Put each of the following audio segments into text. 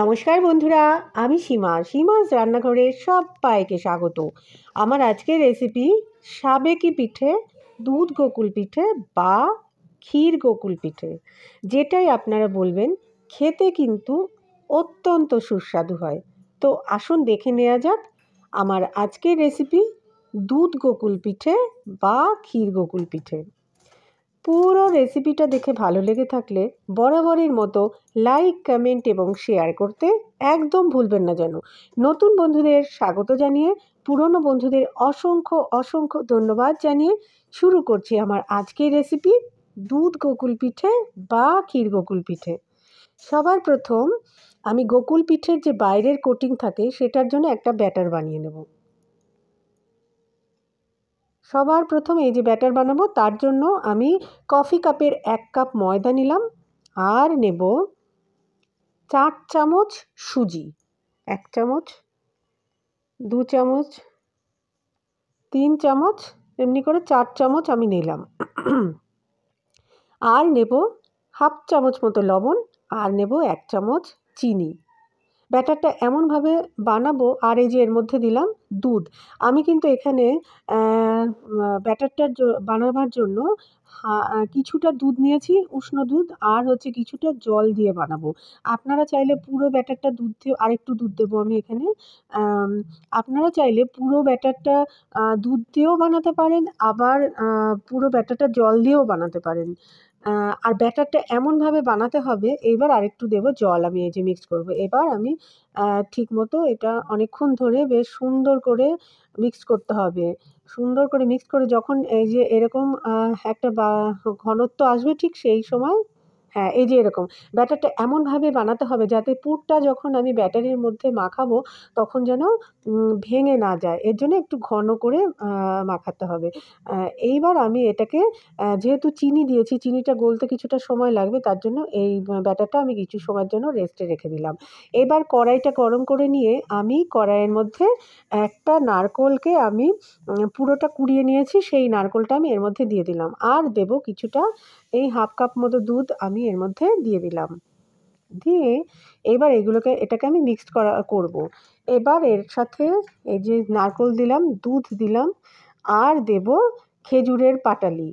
নমস্কার বন্ধুরা আমি সীমা সীমাস রান্নাঘরে সবাইকে স্বাগত আমার আজকের রেসিপি সাবেকি পিঠে দুধ গোকুল পিঠে বা ক্ষীর গোকুল পিঠে যেটাই আপনারা বলবেন খেতে কিন্তু অত্যন্ত সুস্বাদু হয় তো আসুন দেখে নেওয়া যাক আমার আজকের রেসিপি দুধ গোকুল পিঠে বা ক্ষীর গোকুল পিঠে পুরো রেসিপিটা দেখে ভালো লেগে থাকলে বরাবরের মতো লাইক কমেন্ট এবং শেয়ার করতে একদম ভুলবেন না যেন নতুন বন্ধুদের স্বাগত জানিয়ে পুরনো বন্ধুদের অসংখ্য অসংখ্য ধন্যবাদ জানিয়ে শুরু করছি আমার আজকের রেসিপি দুধ গোকুল পিঠে বা ক্ষীর গোকুল পিঠে সবার প্রথম আমি গোকুল পিঠের যে বাইরের কোটিং থাকে সেটার জন্য একটা ব্যাটার বানিয়ে নেব সবার প্রথমে এই যে ব্যাটার বানাবো তার জন্য আমি কফি কাপের এক কাপ ময়দা নিলাম আর নেব চার চামচ সুজি এক চামচ দু চামচ তিন চামচ এমনি করে চার চামচ আমি নিলাম আর নেব হাফ চামচ মতো লবণ আর নেব এক চামচ চিনি ব্যাটারটা এমনভাবে বানাবো আর এই যে এর মধ্যে দিলাম দুধ আমি কিন্তু এখানে ব্যাটারটা বানাবার জন্য কিছুটা দুধ নিয়েছি উষ্ণ দুধ আর হচ্ছে কিছুটা জল দিয়ে বানাবো আপনারা চাইলে পুরো ব্যাটারটা দুধ দিয়ে আরেকটু দুধ দেবো আমি এখানে আপনারা চাইলে পুরো ব্যাটারটা দুধ দিয়েও বানাতে পারেন আবার পুরো ব্যাটারটা জল দিয়েও বানাতে পারেন আর ব্যাটারটা এমনভাবে বানাতে হবে এবার আরেকটু দেবো জল আমি এই যে মিক্স করব এবার আমি ঠিক মতো এটা অনেকক্ষণ ধরে বেশ সুন্দর করে মিক্স করতে হবে সুন্দর করে মিক্স করে যখন এই যে এরকম একটা বা ঘনত্ব আসবে ঠিক সেই সময় হ্যাঁ এই যে এরকম ব্যাটারটা এমনভাবে বানাতে হবে যাতে পুরটা যখন আমি ব্যাটারির মধ্যে মাখাবো তখন যেন ভেঙে না যায় এর জন্য একটু ঘন করে মাখাতে হবে এইবার আমি এটাকে যেহেতু চিনি দিয়েছি চিনিটা গলতে কিছুটা সময় লাগবে তার জন্য এই ব্যাটারটা আমি কিছু সময়ের জন্য রেস্টে রেখে দিলাম এবার কড়াইটা গরম করে নিয়ে আমি কড়াইয়ের মধ্যে একটা নারকোলকে আমি পুরোটা কুড়িয়ে নিয়েছি সেই নারকোলটা আমি এর মধ্যে দিয়ে দিলাম আর দেব কিছুটা এই হাফ কাপ মতো দুধ আমি এর মধ্যে দিয়ে দিলাম দিয়ে এবার এগুলোকে এটাকে আমি মিক্সড করা করব। এবার এর সাথে এই যে নারকোল দিলাম দুধ দিলাম আর দেব খেজুরের পাটালি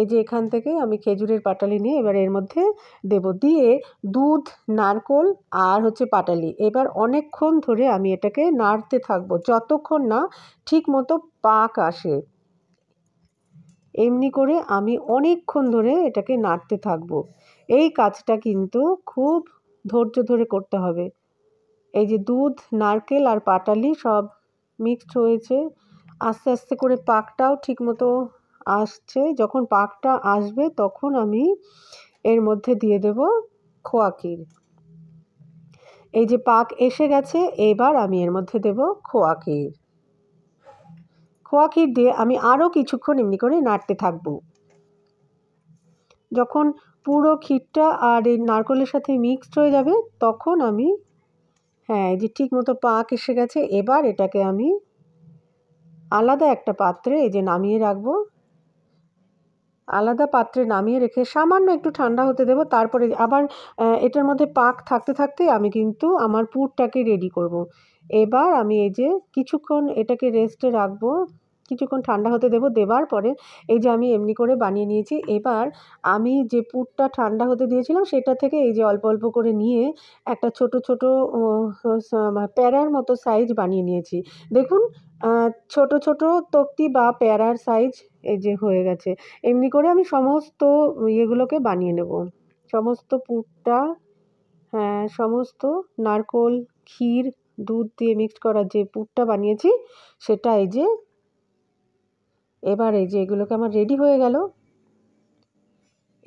এই যে এখান থেকে আমি খেজুরের পাটালি নিয়ে এবার এর মধ্যে দেব দিয়ে দুধ নারকোল আর হচ্ছে পাটালি এবার অনেকক্ষণ ধরে আমি এটাকে নাড়তে থাকবো যতক্ষণ না ঠিক মতো পাক আসে এমনি করে আমি অনেকক্ষণ ধরে এটাকে নাড়তে থাকব এই কাজটা কিন্তু খুব ধৈর্য ধরে করতে হবে এই যে দুধ নারকেল আর পাটালি সব মিক্সড হয়েছে আস্তে আস্তে করে পাকটাও ঠিকমতো আসছে যখন পাকটা আসবে তখন আমি এর মধ্যে দিয়ে দেব খোয়া ক্ষীর এই যে পাক এসে গেছে এবার আমি এর মধ্যে দেব খোয়া ক্ষীর খোয়া খির দিয়ে আমি আরও কিছুক্ষণ এমনি করে নাড়তে থাকব যখন পুরো ক্ষীরটা আর এই নারকলের সাথে মিক্সড হয়ে যাবে তখন আমি হ্যাঁ এই যে ঠিক মতো পাক এসে গেছে এবার এটাকে আমি আলাদা একটা পাত্রে এই যে নামিয়ে রাখব আলাদা পাত্রে নামিয়ে রেখে সামান্য একটু ঠান্ডা হতে দেব তারপরে আবার এটার মধ্যে পাক থাকতে থাকতে আমি কিন্তু আমার পুরটাকে রেডি করব। এবার আমি এই যে কিছুক্ষণ এটাকে রেস্টে রাখবো কিছুক্ষণ ঠান্ডা হতে দেব দেবার পরে এই যে আমি এমনি করে বানিয়ে নিয়েছি এবার আমি যে পুরটা ঠান্ডা হতে দিয়েছিলাম সেটা থেকে এই যে অল্প অল্প করে নিয়ে একটা ছোট ছোট প্যারার মতো সাইজ বানিয়ে নিয়েছি দেখুন ছোট ছোট তক্তি বা প্যারার সাইজ এই যে হয়ে গেছে এমনি করে আমি সমস্ত ইয়েগুলোকে বানিয়ে নেব সমস্ত পুরটা হ্যাঁ সমস্ত নারকোল ক্ষীর দুধ দিয়ে মিক্সড করা যে পুরটা বানিয়েছি সেটা এই যে এবার এই যে এগুলোকে আমার রেডি হয়ে গেল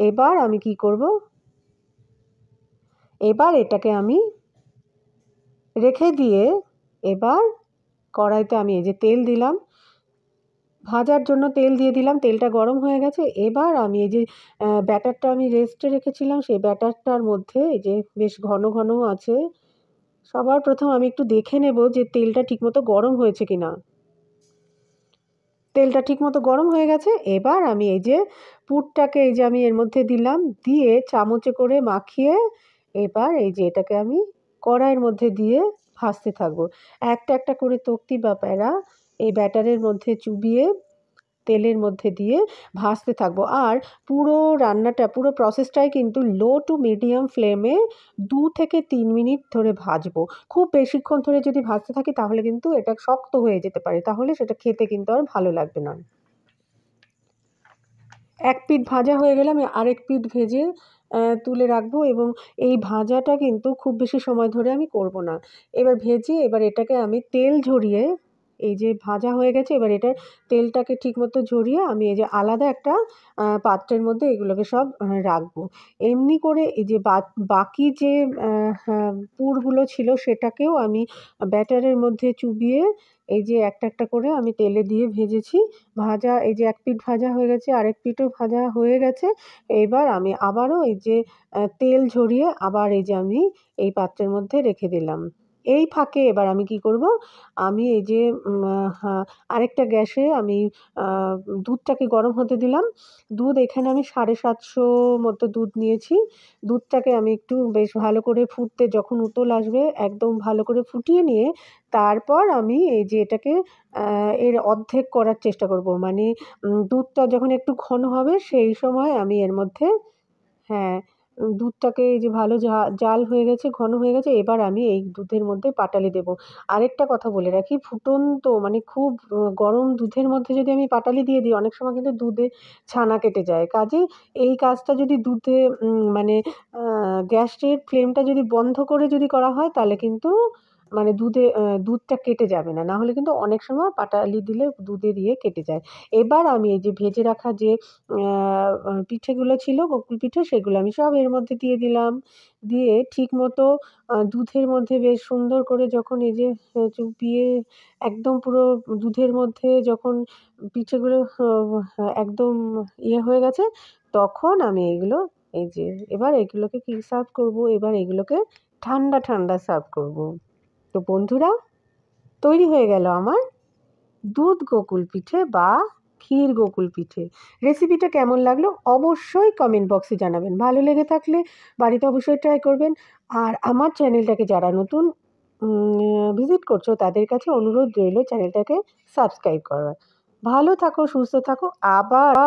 এবার আমি কি করব এবার এটাকে আমি রেখে দিয়ে এবার কড়াইতে আমি এই যে তেল দিলাম ভাজার জন্য তেল দিয়ে দিলাম তেলটা গরম হয়ে গেছে এবার আমি এই যে ব্যাটারটা আমি রেস্টে রেখেছিলাম সেই ব্যাটারটার মধ্যে এই যে বেশ ঘন ঘন আছে সবার প্রথম আমি একটু দেখে নেব যে তেলটা ঠিকমতো গরম হয়েছে কি না তেলটা ঠিকমতো গরম হয়ে গেছে এবার আমি এই যে পুরটাকে এই যে আমি এর মধ্যে দিলাম দিয়ে চামচে করে মাখিয়ে এবার এই যে এটাকে আমি কড়াইয়ের মধ্যে দিয়ে ভাজতে থাকবো একটা একটা করে তক্তি বা প্যারা এই ব্যাটারের মধ্যে চুবিয়ে তেলের মধ্যে দিয়ে ভাজতে থাকবো আর পুরো রান্নাটা পুরো প্রসেসটাই কিন্তু লো টু মিডিয়াম ফ্লেমে দু থেকে তিন মিনিট ধরে ভাজবো খুব বেশিক্ষণ ধরে যদি ভাজতে থাকি তাহলে কিন্তু এটা শক্ত হয়ে যেতে পারে তাহলে সেটা খেতে কিন্তু আর ভালো লাগবে না এক পিঠ ভাজা হয়ে গেলে আমি আরেক পিঠ ভেজে তুলে রাখবো এবং এই ভাজাটা কিন্তু খুব বেশি সময় ধরে আমি করব না এবার ভেজে এবার এটাকে আমি তেল ঝরিয়ে এই যে ভাজা হয়ে গেছে এবার এটা তেলটাকে ঠিকমতো ঝরিয়ে আমি এই যে আলাদা একটা পাত্রের মধ্যে এগুলোকে সব রাখবো এমনি করে এই যে বাকি যে পুরগুলো ছিল সেটাকেও আমি ব্যাটারের মধ্যে চুবিয়ে এই যে একটা একটা করে আমি তেলে দিয়ে ভেজেছি ভাজা এই যে এক পিট ভাজা হয়ে গেছে আরেক পিটও ভাজা হয়ে গেছে এবার আমি আবারও এই যে তেল ঝরিয়ে আবার এই যে আমি এই পাত্রের মধ্যে রেখে দিলাম এই ফাঁকে এবার আমি কি করব আমি এই যে আরেকটা গ্যাসে আমি দুধটাকে গরম হতে দিলাম দুধ এখানে আমি সাড়ে সাতশো মতো দুধ নিয়েছি দুধটাকে আমি একটু বেশ ভালো করে ফুটতে যখন উতল আসবে একদম ভালো করে ফুটিয়ে নিয়ে তারপর আমি এই যে এটাকে এর অর্ধেক করার চেষ্টা করব মানে দুধটা যখন একটু ঘন হবে সেই সময় আমি এর মধ্যে হ্যাঁ দুধটাকে এই যে ভালো জাল হয়ে গেছে ঘন হয়ে গেছে এবার আমি এই দুধের মধ্যে পাটালি দেব আরেকটা কথা বলে রাখি ফুটন্ত মানে খুব গরম দুধের মধ্যে যদি আমি পাটালি দিয়ে দিই অনেক সময় কিন্তু দুধে ছানা কেটে যায় কাজে এই কাজটা যদি দুধে মানে গ্যাসের ফ্লেমটা যদি বন্ধ করে যদি করা হয় তাহলে কিন্তু মানে দুধে দুধটা কেটে যাবে না নাহলে কিন্তু অনেক সময় পাটালি দিলে দুধে দিয়ে কেটে যায় এবার আমি এই যে ভেজে রাখা যে পিঠেগুলো ছিল গোকুল পিঠে সেগুলো আমি সব এর মধ্যে দিয়ে দিলাম দিয়ে ঠিক মতো দুধের মধ্যে বেশ সুন্দর করে যখন এই যে চুপিয়ে একদম পুরো দুধের মধ্যে যখন পিঠেগুলো একদম ইয়ে হয়ে গেছে তখন আমি এগুলো এই যে এবার এগুলোকে কী সার্ভ করব এবার এগুলোকে ঠান্ডা ঠান্ডা সার্ভ করব তো বন্ধুরা তৈরি হয়ে গেল আমার দুধ গোকুল পিঠে বা ক্ষীর গোকুল পিঠে রেসিপিটা কেমন লাগলো অবশ্যই কমেন্ট বক্সে জানাবেন ভালো লেগে থাকলে বাড়িতে অবশ্যই ট্রাই করবেন আর আমার চ্যানেলটাকে যারা নতুন ভিজিট করছো তাদের কাছে অনুরোধ রইল চ্যানেলটাকে সাবস্ক্রাইব করার ভালো থাকো সুস্থ থাকো আবার